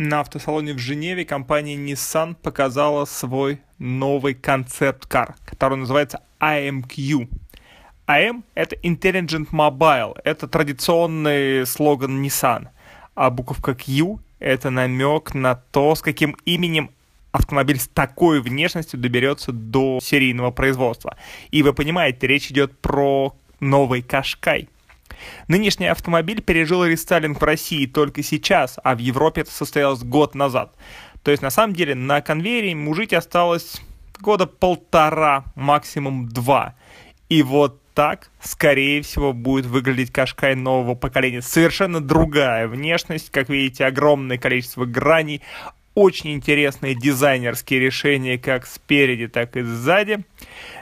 На автосалоне в Женеве компания Nissan показала свой новый концепт-кар, который называется AMQ. AM — это Intelligent Mobile, это традиционный слоган Nissan, а буковка Q — это намек на то, с каким именем автомобиль с такой внешностью доберется до серийного производства. И вы понимаете, речь идет про новый Кашкай — Нынешний автомобиль пережил рестайлинг в России только сейчас, а в Европе это состоялось год назад. То есть на самом деле на конвейере ему жить осталось года полтора, максимум два. И вот так, скорее всего, будет выглядеть Кашкай нового поколения. Совершенно другая внешность, как видите, огромное количество граней, очень интересные дизайнерские решения как спереди, так и сзади.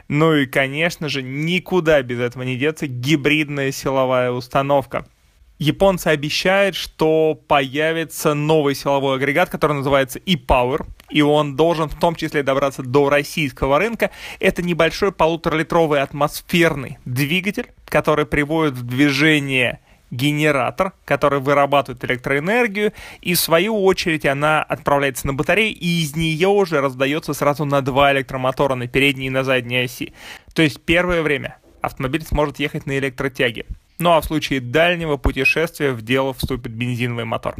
Ну и, конечно же, никуда без этого не деться гибридная силовая установка. Японцы обещают, что появится новый силовой агрегат, который называется e-Power, и он должен в том числе добраться до российского рынка. Это небольшой полуторалитровый атмосферный двигатель, который приводит в движение генератор, который вырабатывает электроэнергию, и в свою очередь она отправляется на батарею, и из нее уже раздается сразу на два электромотора, на передней и на задней оси. То есть первое время автомобиль сможет ехать на электротяге. Ну а в случае дальнего путешествия в дело вступит бензиновый мотор.